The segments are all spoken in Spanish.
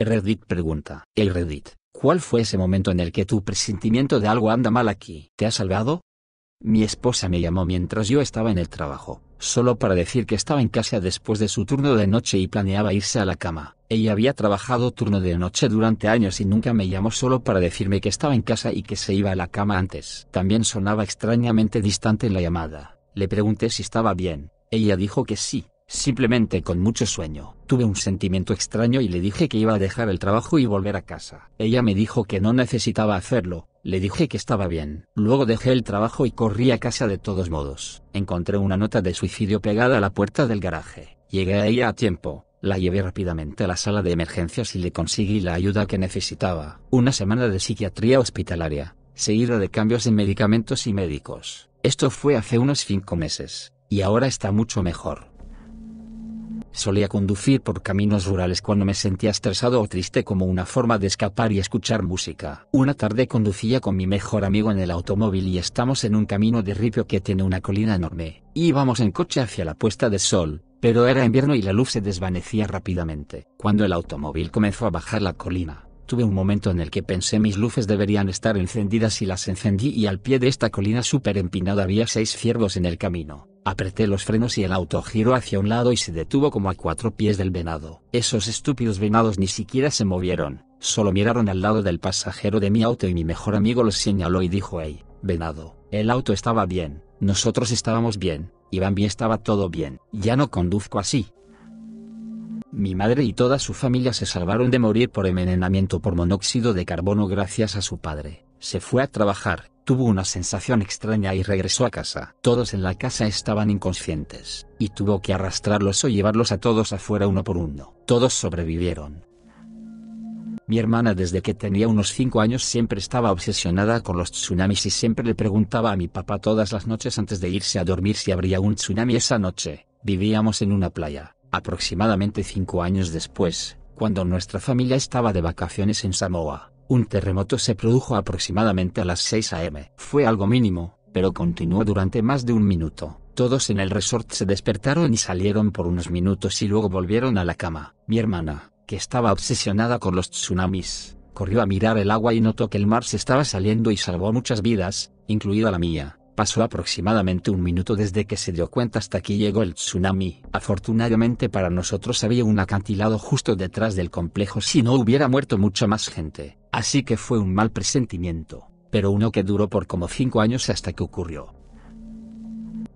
Reddit pregunta. el Reddit, ¿cuál fue ese momento en el que tu presentimiento de algo anda mal aquí? ¿Te ha salvado? Mi esposa me llamó mientras yo estaba en el trabajo, solo para decir que estaba en casa después de su turno de noche y planeaba irse a la cama. Ella había trabajado turno de noche durante años y nunca me llamó solo para decirme que estaba en casa y que se iba a la cama antes. También sonaba extrañamente distante en la llamada. Le pregunté si estaba bien. Ella dijo que sí, Simplemente con mucho sueño, tuve un sentimiento extraño y le dije que iba a dejar el trabajo y volver a casa. Ella me dijo que no necesitaba hacerlo, le dije que estaba bien. Luego dejé el trabajo y corrí a casa de todos modos. Encontré una nota de suicidio pegada a la puerta del garaje. Llegué a ella a tiempo, la llevé rápidamente a la sala de emergencias y le conseguí la ayuda que necesitaba. Una semana de psiquiatría hospitalaria, seguida de cambios en medicamentos y médicos. Esto fue hace unos cinco meses, y ahora está mucho mejor. Solía conducir por caminos rurales cuando me sentía estresado o triste como una forma de escapar y escuchar música. Una tarde conducía con mi mejor amigo en el automóvil y estamos en un camino de ripio que tiene una colina enorme. Íbamos en coche hacia la puesta de sol, pero era invierno y la luz se desvanecía rápidamente. Cuando el automóvil comenzó a bajar la colina, tuve un momento en el que pensé mis luces deberían estar encendidas y las encendí y al pie de esta colina súper empinada había seis ciervos en el camino. Apreté los frenos y el auto giró hacia un lado y se detuvo como a cuatro pies del venado. Esos estúpidos venados ni siquiera se movieron, solo miraron al lado del pasajero de mi auto y mi mejor amigo los señaló y dijo, hey, venado, el auto estaba bien, nosotros estábamos bien, y Bambi estaba todo bien, ya no conduzco así. Mi madre y toda su familia se salvaron de morir por envenenamiento por monóxido de carbono gracias a su padre. Se fue a trabajar, tuvo una sensación extraña y regresó a casa. Todos en la casa estaban inconscientes, y tuvo que arrastrarlos o llevarlos a todos afuera uno por uno. Todos sobrevivieron. Mi hermana desde que tenía unos 5 años siempre estaba obsesionada con los tsunamis y siempre le preguntaba a mi papá todas las noches antes de irse a dormir si habría un tsunami esa noche. Vivíamos en una playa, aproximadamente 5 años después, cuando nuestra familia estaba de vacaciones en Samoa un terremoto se produjo aproximadamente a las 6 a.m. Fue algo mínimo, pero continuó durante más de un minuto. Todos en el resort se despertaron y salieron por unos minutos y luego volvieron a la cama. Mi hermana, que estaba obsesionada con los tsunamis, corrió a mirar el agua y notó que el mar se estaba saliendo y salvó muchas vidas, incluida la mía. Pasó aproximadamente un minuto desde que se dio cuenta hasta que llegó el tsunami. Afortunadamente para nosotros había un acantilado justo detrás del complejo si no hubiera muerto mucha más gente. Así que fue un mal presentimiento, pero uno que duró por como cinco años hasta que ocurrió.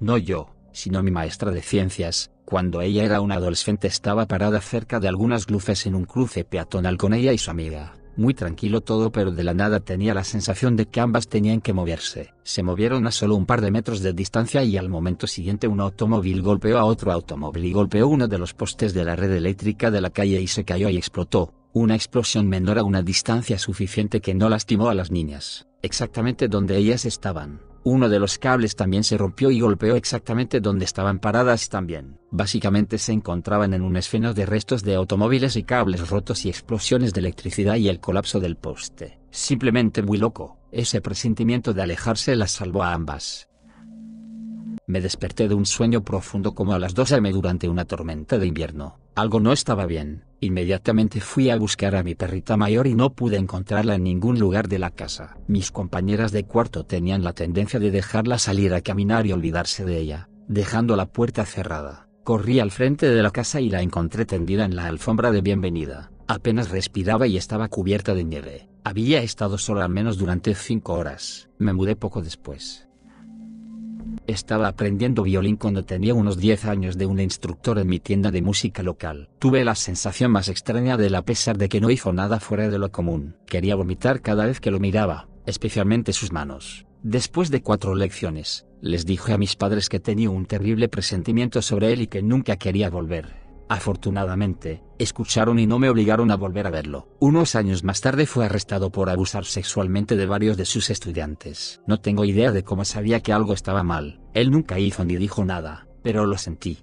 No yo, sino mi maestra de ciencias, cuando ella era una adolescente estaba parada cerca de algunas glufes en un cruce peatonal con ella y su amiga. Muy tranquilo todo pero de la nada tenía la sensación de que ambas tenían que moverse. Se movieron a solo un par de metros de distancia y al momento siguiente un automóvil golpeó a otro automóvil y golpeó uno de los postes de la red eléctrica de la calle y se cayó y explotó una explosión menor a una distancia suficiente que no lastimó a las niñas, exactamente donde ellas estaban. Uno de los cables también se rompió y golpeó exactamente donde estaban paradas también. Básicamente se encontraban en un esfeno de restos de automóviles y cables rotos y explosiones de electricidad y el colapso del poste. Simplemente muy loco. Ese presentimiento de alejarse las salvó a ambas. Me desperté de un sueño profundo como a las 2 a.m. durante una tormenta de invierno. Algo no estaba bien. Inmediatamente fui a buscar a mi perrita mayor y no pude encontrarla en ningún lugar de la casa. Mis compañeras de cuarto tenían la tendencia de dejarla salir a caminar y olvidarse de ella, dejando la puerta cerrada. Corrí al frente de la casa y la encontré tendida en la alfombra de bienvenida. Apenas respiraba y estaba cubierta de nieve. Había estado sola al menos durante cinco horas. Me mudé poco después. Estaba aprendiendo violín cuando tenía unos 10 años de un instructor en mi tienda de música local. Tuve la sensación más extraña de a pesar de que no hizo nada fuera de lo común. Quería vomitar cada vez que lo miraba, especialmente sus manos. Después de cuatro lecciones, les dije a mis padres que tenía un terrible presentimiento sobre él y que nunca quería volver. Afortunadamente, escucharon y no me obligaron a volver a verlo. Unos años más tarde fue arrestado por abusar sexualmente de varios de sus estudiantes. No tengo idea de cómo sabía que algo estaba mal. Él nunca hizo ni dijo nada, pero lo sentí.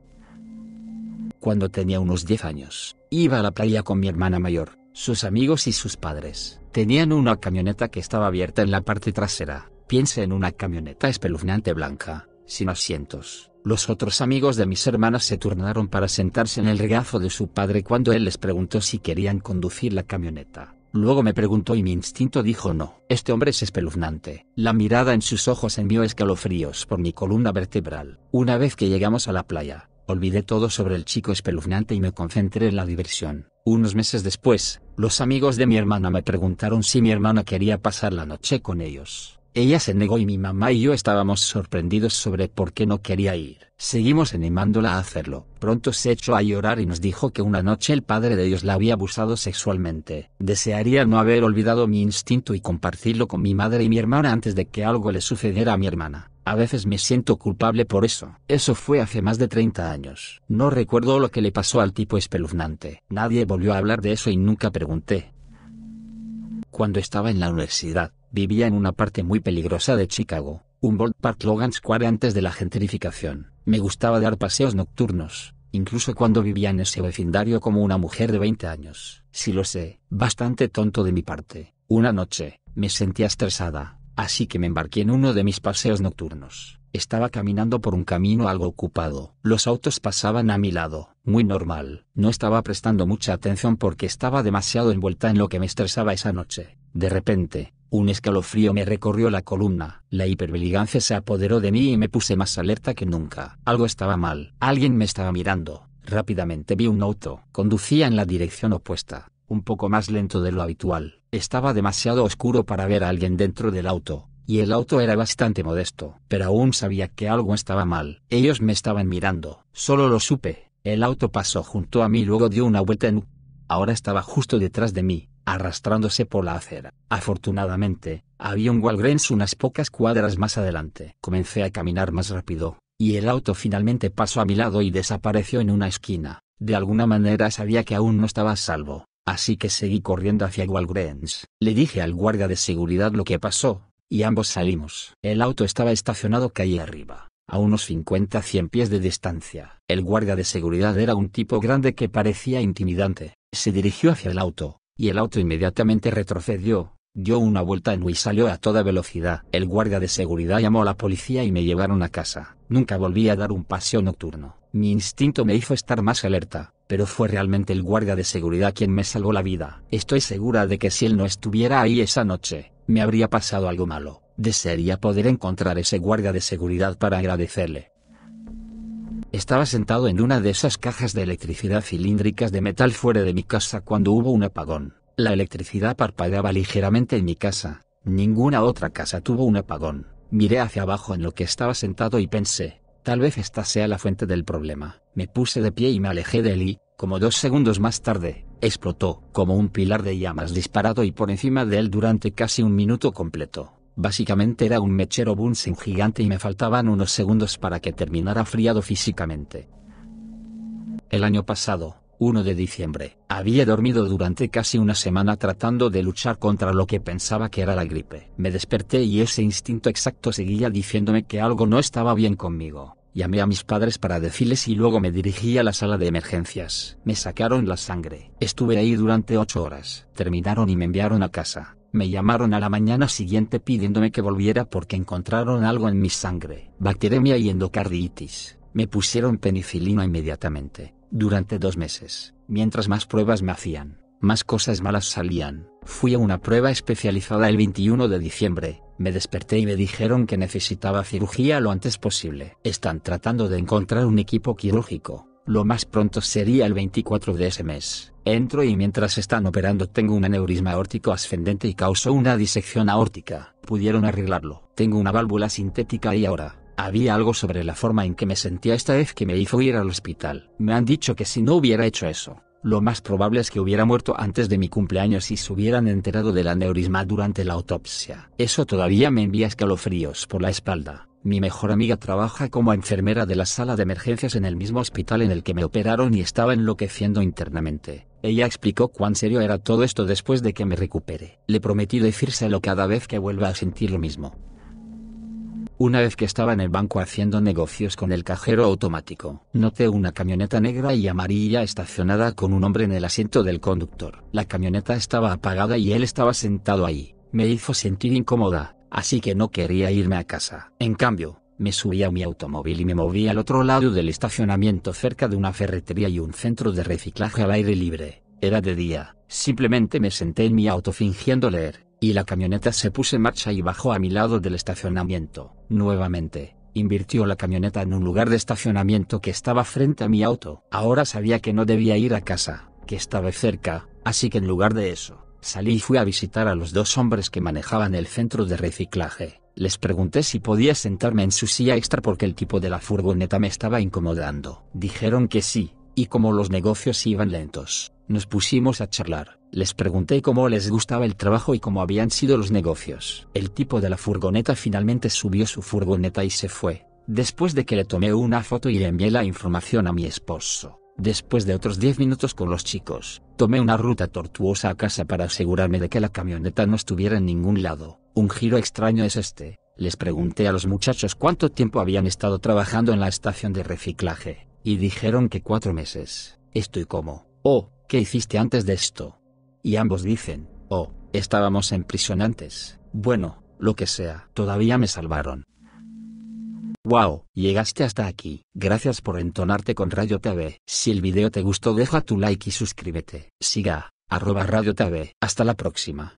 Cuando tenía unos 10 años, iba a la playa con mi hermana mayor, sus amigos y sus padres. Tenían una camioneta que estaba abierta en la parte trasera. piense en una camioneta espeluznante blanca, sin asientos, los otros amigos de mis hermanas se turnaron para sentarse en el regazo de su padre cuando él les preguntó si querían conducir la camioneta. Luego me preguntó y mi instinto dijo no. Este hombre es espeluznante. La mirada en sus ojos envió escalofríos por mi columna vertebral. Una vez que llegamos a la playa, olvidé todo sobre el chico espeluznante y me concentré en la diversión. Unos meses después, los amigos de mi hermana me preguntaron si mi hermana quería pasar la noche con ellos. Ella se negó y mi mamá y yo estábamos sorprendidos sobre por qué no quería ir. Seguimos animándola a hacerlo. Pronto se echó a llorar y nos dijo que una noche el padre de Dios la había abusado sexualmente. Desearía no haber olvidado mi instinto y compartirlo con mi madre y mi hermana antes de que algo le sucediera a mi hermana. A veces me siento culpable por eso. Eso fue hace más de 30 años. No recuerdo lo que le pasó al tipo espeluznante. Nadie volvió a hablar de eso y nunca pregunté. Cuando estaba en la universidad, vivía en una parte muy peligrosa de Chicago, Humboldt Park Logan Square antes de la gentrificación. Me gustaba dar paseos nocturnos, incluso cuando vivía en ese vecindario como una mujer de 20 años. Si lo sé, bastante tonto de mi parte. Una noche, me sentía estresada, así que me embarqué en uno de mis paseos nocturnos. Estaba caminando por un camino algo ocupado. Los autos pasaban a mi lado, muy normal. No estaba prestando mucha atención porque estaba demasiado envuelta en lo que me estresaba esa noche. De repente, un escalofrío me recorrió la columna, la hiperveligancia se apoderó de mí y me puse más alerta que nunca. Algo estaba mal, alguien me estaba mirando. Rápidamente vi un auto, conducía en la dirección opuesta, un poco más lento de lo habitual. Estaba demasiado oscuro para ver a alguien dentro del auto, y el auto era bastante modesto, pero aún sabía que algo estaba mal. Ellos me estaban mirando, solo lo supe. El auto pasó junto a mí luego dio una vuelta en Ahora estaba justo detrás de mí, arrastrándose por la acera. Afortunadamente, había un Walgreens unas pocas cuadras más adelante. Comencé a caminar más rápido, y el auto finalmente pasó a mi lado y desapareció en una esquina. De alguna manera sabía que aún no estaba a salvo, así que seguí corriendo hacia Walgreens. Le dije al guardia de seguridad lo que pasó, y ambos salimos. El auto estaba estacionado calle arriba a unos 50-100 pies de distancia. El guardia de seguridad era un tipo grande que parecía intimidante. Se dirigió hacia el auto, y el auto inmediatamente retrocedió, dio una vuelta en y salió a toda velocidad. El guardia de seguridad llamó a la policía y me llevaron a casa. Nunca volví a dar un paseo nocturno. Mi instinto me hizo estar más alerta, pero fue realmente el guardia de seguridad quien me salvó la vida. Estoy segura de que si él no estuviera ahí esa noche, me habría pasado algo malo. Desearía poder encontrar ese guardia de seguridad para agradecerle. Estaba sentado en una de esas cajas de electricidad cilíndricas de metal fuera de mi casa cuando hubo un apagón. La electricidad parpadeaba ligeramente en mi casa. Ninguna otra casa tuvo un apagón. Miré hacia abajo en lo que estaba sentado y pensé, tal vez esta sea la fuente del problema. Me puse de pie y me alejé de él y, como dos segundos más tarde, explotó como un pilar de llamas disparado y por encima de él durante casi un minuto completo. Básicamente era un mechero Bunsen gigante y me faltaban unos segundos para que terminara friado físicamente. El año pasado, 1 de diciembre, había dormido durante casi una semana tratando de luchar contra lo que pensaba que era la gripe. Me desperté y ese instinto exacto seguía diciéndome que algo no estaba bien conmigo. Llamé a mis padres para decirles y luego me dirigí a la sala de emergencias. Me sacaron la sangre. Estuve ahí durante ocho horas. Terminaron y me enviaron a casa. Me llamaron a la mañana siguiente pidiéndome que volviera porque encontraron algo en mi sangre, bacteremia y endocarditis. Me pusieron penicilina inmediatamente, durante dos meses. Mientras más pruebas me hacían, más cosas malas salían. Fui a una prueba especializada el 21 de diciembre, me desperté y me dijeron que necesitaba cirugía lo antes posible. Están tratando de encontrar un equipo quirúrgico, lo más pronto sería el 24 de ese mes. Entro y mientras están operando tengo un aneurisma aórtico ascendente y causó una disección aórtica. Pudieron arreglarlo. Tengo una válvula sintética y ahora. Había algo sobre la forma en que me sentía esta vez que me hizo ir al hospital. Me han dicho que si no hubiera hecho eso, lo más probable es que hubiera muerto antes de mi cumpleaños y se hubieran enterado del aneurisma durante la autopsia. Eso todavía me envía escalofríos por la espalda. Mi mejor amiga trabaja como enfermera de la sala de emergencias en el mismo hospital en el que me operaron y estaba enloqueciendo internamente. Ella explicó cuán serio era todo esto después de que me recupere. Le prometí decírselo cada vez que vuelva a sentir lo mismo. Una vez que estaba en el banco haciendo negocios con el cajero automático, noté una camioneta negra y amarilla estacionada con un hombre en el asiento del conductor. La camioneta estaba apagada y él estaba sentado ahí. Me hizo sentir incómoda, así que no quería irme a casa. En cambio, me subí a mi automóvil y me moví al otro lado del estacionamiento cerca de una ferretería y un centro de reciclaje al aire libre. Era de día, simplemente me senté en mi auto fingiendo leer, y la camioneta se puso en marcha y bajó a mi lado del estacionamiento. Nuevamente, invirtió la camioneta en un lugar de estacionamiento que estaba frente a mi auto. Ahora sabía que no debía ir a casa, que estaba cerca, así que en lugar de eso, Salí y fui a visitar a los dos hombres que manejaban el centro de reciclaje. Les pregunté si podía sentarme en su silla extra porque el tipo de la furgoneta me estaba incomodando. Dijeron que sí, y como los negocios iban lentos, nos pusimos a charlar. Les pregunté cómo les gustaba el trabajo y cómo habían sido los negocios. El tipo de la furgoneta finalmente subió su furgoneta y se fue, después de que le tomé una foto y le envié la información a mi esposo. Después de otros 10 minutos con los chicos, tomé una ruta tortuosa a casa para asegurarme de que la camioneta no estuviera en ningún lado. Un giro extraño es este. Les pregunté a los muchachos cuánto tiempo habían estado trabajando en la estación de reciclaje, y dijeron que cuatro meses. Estoy como, oh, ¿qué hiciste antes de esto? Y ambos dicen, oh, estábamos en prisión antes. Bueno, lo que sea, todavía me salvaron. Wow, llegaste hasta aquí. Gracias por entonarte con Radio TV. Si el video te gustó deja tu like y suscríbete. Siga, arroba Radio TV. Hasta la próxima.